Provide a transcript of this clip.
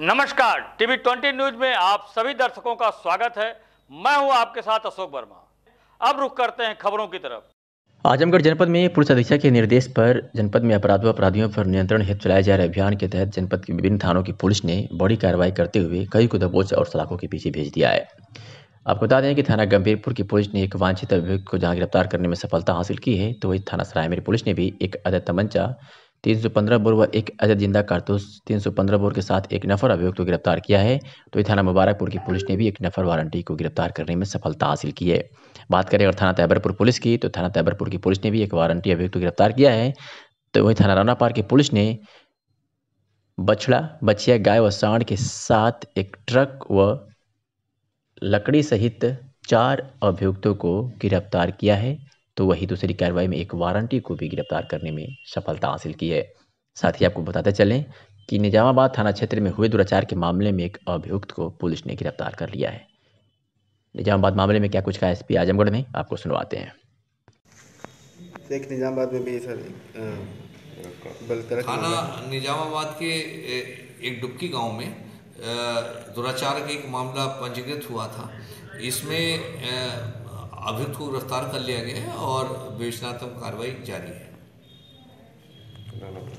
नमस्कार TV twenty news में आप सभी दर्शकों का स्वागत है मैं हूं आपके साथ अशोक वर्मा अब रुख करते हैं खबरों की तरफ आजमगढ़ जनपद में पुलिस अधीक्षक के निर्देश पर जनपद में अपराध व अपराधियों पर नियंत्रण हेतु चलाए जा रहे अभियान के तहत जनपद के विभिन्न थानों की पुलिस ने बड़ी कार्रवाई करते हुए कई को दबोच और सलाखों के पीछे भेज दिया है आपको बता दें कि थाना गंभीरपुर की पुलिस ने एक वांछित अभियुक्त को जहां गिरफ्तार करने में सफलता हासिल की है तो वही थाना सरायमेर पुलिस ने भी एक अदत तमंचा तीन सौ पंद्रह बोर व एक अजय जिंदा कारतूस तीन सौ पंद्रह बोर के साथ एक नफर अभियुक्त को गिरफ्तार किया है तो थाना मुबारकपुर की पुलिस ने भी एक नफर वारंटी को गिरफ्तार करने में सफलता हासिल की है बात करें और थाना तैबरपुर पुलिस की तो थाना तैबरपुर की पुलिस ने भी एक वारंटी अभियुक्त को गिरफ्तार किया है तो वहीं थाना राना पार्क की पुलिस ने बछड़ा बछिया गाय व सांड के साथ एक ट्रक व लकड़ी सहित चार अभियुक्तों को गिरफ्तार किया है तो वही दूसरी कार्रवाई में एक वारंटी को भी गिरफ्तार करने में सफलता हासिल की है साथ ही आपको बताते चलें कि निजामाबाद थाना क्षेत्र में हुए दुराचार के मामले में एक अभियुक्त को पुलिस ने गिरफ्तार कर लिया है निजामाबाद मामले में क्या कुछ कहा एसपी आजमगढ़ ने आपको सुनवाते हैं देख निजामाबाद में भी सर थाना निजामाबाद के एक डुबकी गांव में दुराचार का एक मामला पंजीकृत हुआ था इसमें अभियुक्त को गिरफ्तार कर लिया गया है और विवेचनात्मक कार्रवाई जारी है तो